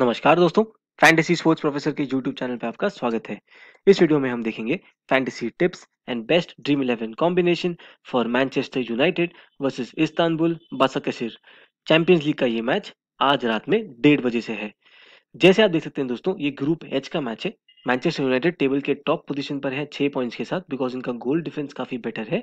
नमस्कार दोस्तों fantasy sports professor के यूट्यूब चैनल पर आपका स्वागत है इस वीडियो में हम देखेंगे fantasy tips and best dream eleven combination for Manchester United versus Istanbul Basaksehir Champions League का ये मैच आज रात में डेढ़ बजे से है जैसे आप देख सकते हैं दोस्तों ये ग्रुप एच का मैच है मैनचेस्टर यूनाइटेड टेबल के टॉप पोजीशन पर है छः पॉइंट्स के साथ बिकॉज इनका गोल डिफेंस काफ़ी बेटर है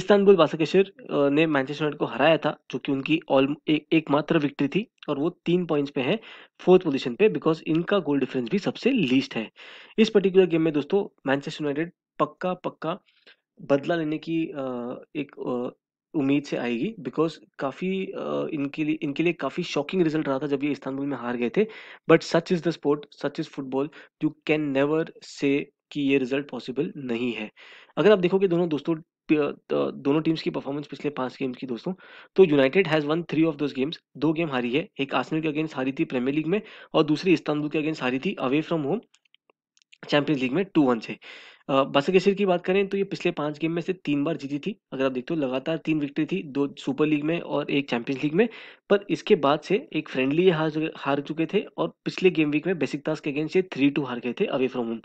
इस्तानबुल बासाकेशर ने मैनचेस्टर यूनाइटेड को हराया था जो कि उनकी ऑल एक, एकमात्र विक्ट्री थी और वो तीन पॉइंट्स पे है फोर्थ पोजीशन पे बिकॉज इनका गोल डिफरेंस भी सबसे लीस्ट है इस पर्टिकुलर गेम में दोस्तों मैनचेस्टर यूनाइटेड पक्का पक्का बदला लेने की एक उम्मीद से आएगी बिकॉज काफ़ी इनके लिए इनके लिए काफ़ी शॉकिंग रिजल्ट रहा था जब ये इस्तांबुल में हार गए थे but such is the sport such is football you can never say कि ये रिजल्ट पॉसिबल नहीं है अगर आप देखोगे दोनों दोस्तों दोनों टीम्स की परफॉर्मेंस पिछले पांच गेम्स की दोस्तों तो United has won three of those games दो गेम हारी है एक आसमिल के अगेंस्ट हारी थी प्रीमियर लीग में और दूसरी इस्तानबुल के अगेंस्ट हारी थी away from home Champions League में टू वन से बासिकेशिर की बात करें तो ये पिछले पांच गेम में से तीन बार जीती थी अगर आप देखते हो लगातार तीन विक्ट्री थी दो सुपर लीग में और एक चैंपियंस लीग में पर इसके बाद से एक फ्रेंडली हार हार चुके थे और पिछले गेम वीक में बेसिक टास्क के अगेंस्ट ये थ्री टू हार गए थे अवे फ्रॉम होम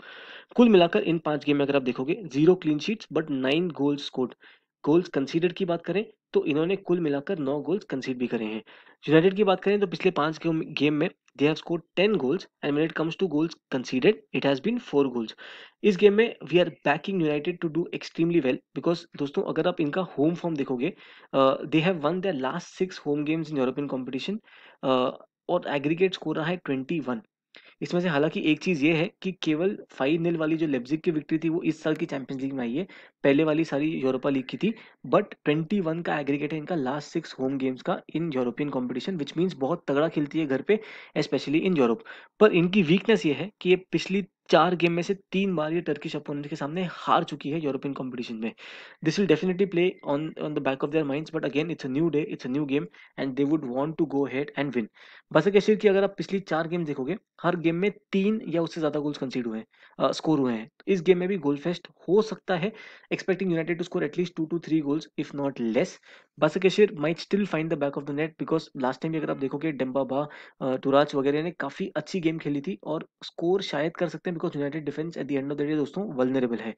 कुल मिलाकर इन पांच गेम में अगर आप देखोगे zero clean sheets but nine goals scored goals conceded की बात करें तो इन्होंने कुल मिलाकर नौ गोल्स कंसीड भी करे हैं यूनाइटेड की बात करें तो पिछले पांच गेम में they have score ten goals and when it comes to goals conceded it has been four goals इस गेम में we are backing United to do extremely well because दोस्तों अगर आप इनका होम फॉर्म देखोगे they have won the last six home games in European competition और aggregate score रहा है ट्वेंटी वन इसमें से हालांकि एक चीज ये है कि केवल फाइव नील वाली जो लेब्जिक की विक्ट्री थी वो इस साल की चैंपियंस लीग में आई है पहले वाली सारी यूरोपा लीग की थी बट 21 का एग्रीगेट है इनका लास्ट सिक्स होम गेम्स का in European competition which means बहुत तगड़ा खेलती है घर पे स्पेशली इन यूरोप पर इनकी वीकनेस ये है कि ये पिछली चार गेम में से तीन बार ये टर्किश अपोनेंट के सामने हार चुकी है यूरोपियन कॉम्पिटिशन में this will definitely play on on the back of their minds but again it's a new day it's a new game and they would want to go head and win बस कैशियर की अगर आप पिछली चार game देखोगे हर game में तीन या उससे ज्यादा गोल्स कंसीड हुए हैं स्कोर हुए हैं इस गेम में भी गोल फेस्ट हो सकता है expecting United to score at least 2 to 3 goals if not less. Basakeshir might still find the back of the net because last time भी अगर आप देखोगे डेम्बाबा तुराज वगैरह ने काफ़ी अच्छी गेम खेली थी और स्कोर शायद कर सकते हैं because United defence at the end of the day दोस्तों वलनरेबल है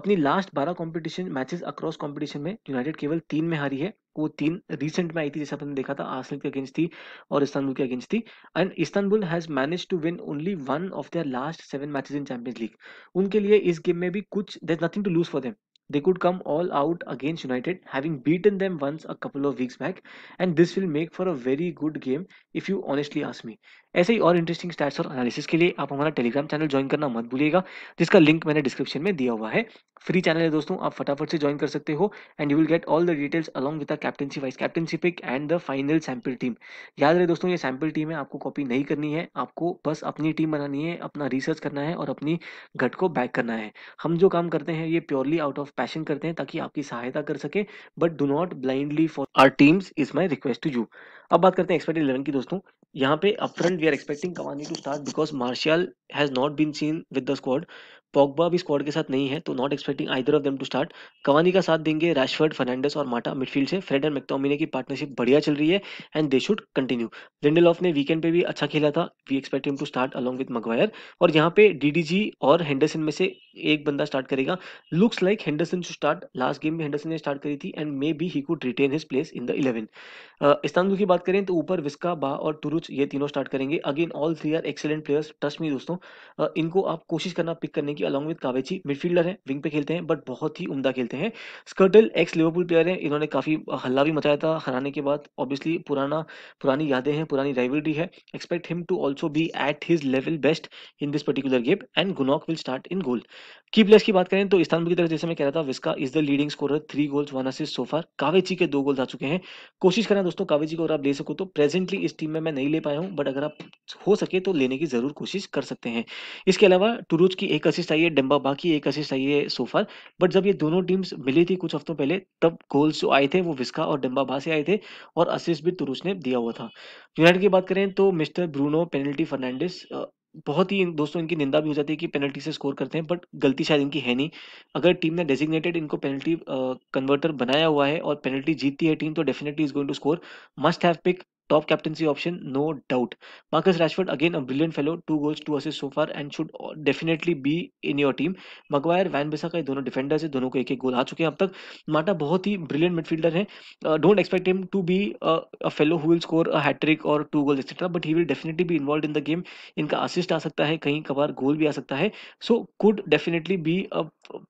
अपनी लास्ट बारह कॉम्पिटिशन मैचेस अक्रॉस कॉम्पिटिशन में यूनाइटेड केवल तीन में हारी है वो तीन रिसेंट में आई थी जैसे आपने देखा था आसलिन के अगेंस्ट थी और इस्तानबुल के अगेंस्ट थी and Istanbul has manage to win only one of their last seven matches in Champions League उनके लिए इस गेम में भी कुछ there nothing to lose for them They could come all out against United, having beaten them once a couple of weeks back, and this will make for a very good game if you honestly ask me. ऐसे ही और interesting stats और analysis के लिए आप हमारा Telegram channel join करना मत भूलिएगा जिसका लिंक मैंने डिस्क्रिप्शन में दिया हुआ है फ्री चैनल है दोस्तों आप फटाफट से ज्वाइन कर सकते हो and you will get all the details along with the captaincy vice captaincy and the final sample team याद रहे दोस्तों ये सैम्पल टीम है आपको कॉपी नहीं करनी है आपको बस अपनी टीम बनानी है अपना रिसर्च करना है और अपनी घट को बैक करना है हम जो काम करते हैं ये प्योरली आउट ऑफ पैशन करते हैं ताकि आपकी सहायता कर सके but do not blindly for our teams is my request to you अब बात करते हैं एक्सपर्ट इलेवन की दोस्तों यहाँ पे front we are expecting Cavani to start because Martial has not been seen with the squad Pogba अभी squad के साथ नहीं है तो not expecting either of them to start Cavani का साथ देंगे रैशफर्ड फर्नांडस और माटा मिडफील्ड से फ्रेड एंड मैक्टोमिने की पार्टनरशिप बढ़िया चल रही है and they should continue Lindelof ने वीकेंड पे भी अच्छा खेला था we expect him to start along with Maguire और यहाँ पे डी और हेंडरसन में से एक बंदा स्टार्ट करेगा looks like Henderson to start last game में हेंडरसन ने स्टार्ट करी थी and maybe he could retain his place in the eleven Istanbul की बात करें तो ऊपर विस्का बा और टुरुच ये तीनों स्टार्ट करेंगे again all three are excellent players trust me दोस्तों uh, इनको आप कोशिश करना पिक करने की अलॉन्ग विद कावेची मिडफील्डर हैं विंग पे खेलते हैं बट बहुत ही उमदा खेलते हैं स्कर्टल एक्स लिवरपूल प्लेयर हैं इन्होंने काफ़ी हल्ला भी मचाया था हराने के बाद ऑब्वियसली पुराना पुरानी यादें हैं पुरानी राइवलरी है expect him to also be at his level best in this particular game and Gunok will start in goal की प्लेयर्स की बात करें तो इस्तानबुल की तरफ जैसे मैं कह रहा था Visca is the leading score three goals one assist so far Kahveci के दो गोल्स आ चुके हैं कोशिश करें दोस्तों कावेची को अगर आप ले सको तो प्रेजेंटली इस टीम में मैं नहीं ले पाया हूँ बट अगर आप हो सके तो लेने की जरूर कोशिश कर सकते हैं इसके अलावा टुरूज की एक असिस्ट असिस्ट आई है डिम्बा बाकी एक असिस्ट आई है सोफर बट जब ये दोनों टीम्स मिली थी कुछ हफ्तों पहले तब गोल्स जो आए थे वो विस्का और डिम्बा भा से आए थे और असिस्ट भी तुरुष ने दिया हुआ था यूनाइटेड की बात करें तो मिस्टर ब्रूनो पेनल्टी फर्नांडिस बहुत ही दोस्तों इनकी निंदा भी हो जाती है कि पेनल्टी से स्कोर करते हैं बट गलती शायद इनकी है नहीं अगर टीम ने डेजिग्नेटेड इनको पेनल्टी कन्वर्टर बनाया हुआ है और पेनल्टी जीतती है टीम तो definitely is going to score must have pick top captaincy option no doubt Marcus Rashford again a brilliant fellow two goals two assist so far and should definitely be in your team Maguire Wan Bissaka का दोनों defenders है दोनों को एक एक गोल आ चुके हैं अब तक माटा बहुत ही ब्रिलियंट मिडफील्डर है don't expect him to be a fellow who will score a hat trick और two goal etcetera but he will definitely be involve in the game इनका असिस्ट आ सकता है कहीं कभार गोल भी आ सकता है so could definitely be a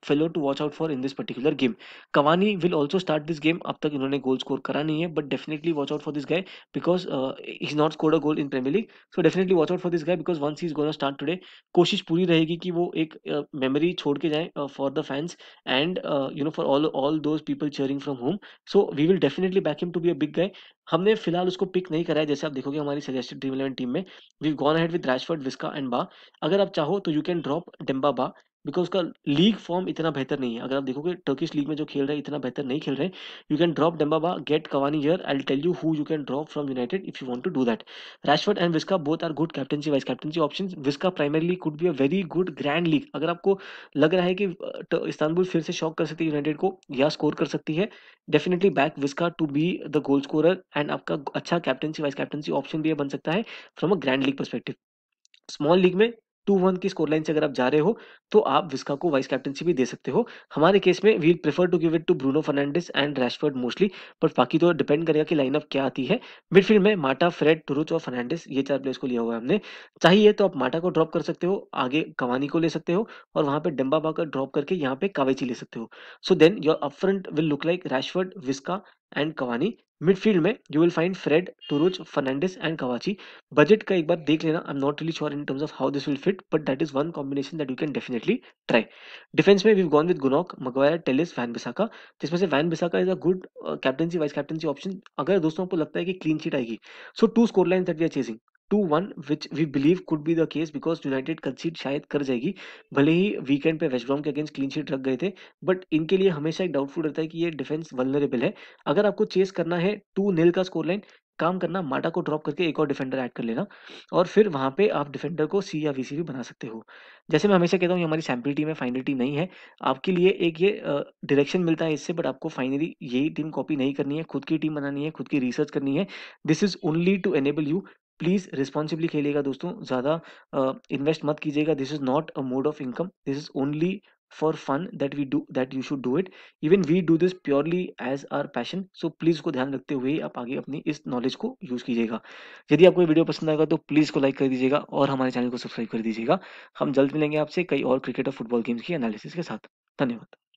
fellow to watch out for in this particular game Cavani will also start this game अब तक इन्होंने गोल स्कोर करा नहीं है but definitely watch out for this guy because because uh, he's not scored a goal in Premier League. So definitely watch out for this guy because once he's going to start today, कोशिश पूरी रहेगी कि वो एक memory छोड़ के जाए for the fans and uh, you know for all all those people cheering from home. So we will definitely back him to be a big guy. हमने फिलहाल उसको पिक नहीं कराया जैसे आप देखोगे हमारी सजेस्टेड ड्रीम इलेवन टीम में we gonna head with Rashford Visca and बा अगर आप चाहो तो यू कैन ड्रॉप डिम्बा बा बिकॉज उसका लीग फॉर्म इतना बेहतर नहीं है अगर आप देखोगे टर्किश लीग में जो खेल रहे हैं इतना बेहतर नहीं खेल रहे you can drop Demba Ba get Cavani यर I tell you who you can drop from United if you want to do that Rashford and Visca both are good captaincy vice captaincy option Visca primarily could be a very good grand league अगर आपको लग रहा है कि इस्तानबुल फिर से shock कर सकती है यूनाइटेड को या स्कोर कर सकती है definitely back Visca to be the goal score and आपका अच्छा कैप्टनसी वाइस कैप्टनसी ऑप्शन भी बन सकता है from a grand league perspective small league में टू वन की स्कोर लाइन से अगर आप जा रहे हो तो आप विस्का को वाइस कैप्टनसी भी दे सकते हो हमारे केस में we'll prefer to give it to Bruno Fernandes and Rashford mostly but बाकी तो डिपेंड करेगा कि लाइनअप क्या आती है मिडफील्ड में माटा फ्रेड टुरुच और फर्नांडिस ये चार प्लेयर्स को लिया हुआ है हमने चाहिए तो आप माटा को ड्रॉप कर सकते हो आगे कवानी को ले सकते हो और वहां पर डिम्बा बाकर ड्रॉप करके यहाँ पे कावेची ले सकते हो so then your up front will look like Rashford Visca and Cavani midfield में you will find Fred Turuc Fernandes and Kahveci budget का एक बार देख लेना I am not really sure in terms of how this will fit but that is one combination that you can definitely try defence में we've gone with Gunok Maguire Telles Wan Bissaka जिसमें से Wan Bissaka is a good captaincy vice captaincy option अगर दोस्तों आपको लगता है कि clean sheet आएगी so two score line that we are chasing two one which we believe could be the case because United concede शायद कर जाएगी भले ही वीकेंड पे वेस्टब्रॉम के अगेंस्ट क्लीन शीट रख गए थे बट इनके लिए हमेशा एक डाउटफुल रहता है कि ये डिफेंस वलनरेबल है अगर आपको चेस करना है टू नील का स्कोर लाइन काम करना माटा को ड्रॉप करके एक और डिफेंडर ऐड कर लेना और फिर वहाँ पे आप डिफेंडर को सी या वीसी भी बना सकते हो जैसे मैं हमेशा कहता हूँ हमारी सैम्पल टीम है फाइनल टीम नहीं है आपके लिए एक ये डायरेक्शन मिलता है इससे बट आपको फाइनली यही टीम कॉपी नहीं करनी है खुद की टीम बनानी है खुद की रिसर्च करनी है this is only to enable you please responsibly खेलिएगा दोस्तों ज़्यादा इन्वेस्ट मत कीजिएगा this is not a mode of income this is only for fun that we do that you should do it even we do this purely as our passion so please उसको ध्यान रखते हुए आप आगे अपनी इस नॉलेज को use कीजिएगा यदि आपको वीडियो पसंद आएगा तो प्लीज़ को लाइक कर दीजिएगा और हमारे चैनल को सब्सक्राइब कर दीजिएगा हम जल्द मिलेंगे आपसे कई और क्रिकेट और फुटबॉल गेम्स की एनालिसिस के साथ धन्यवाद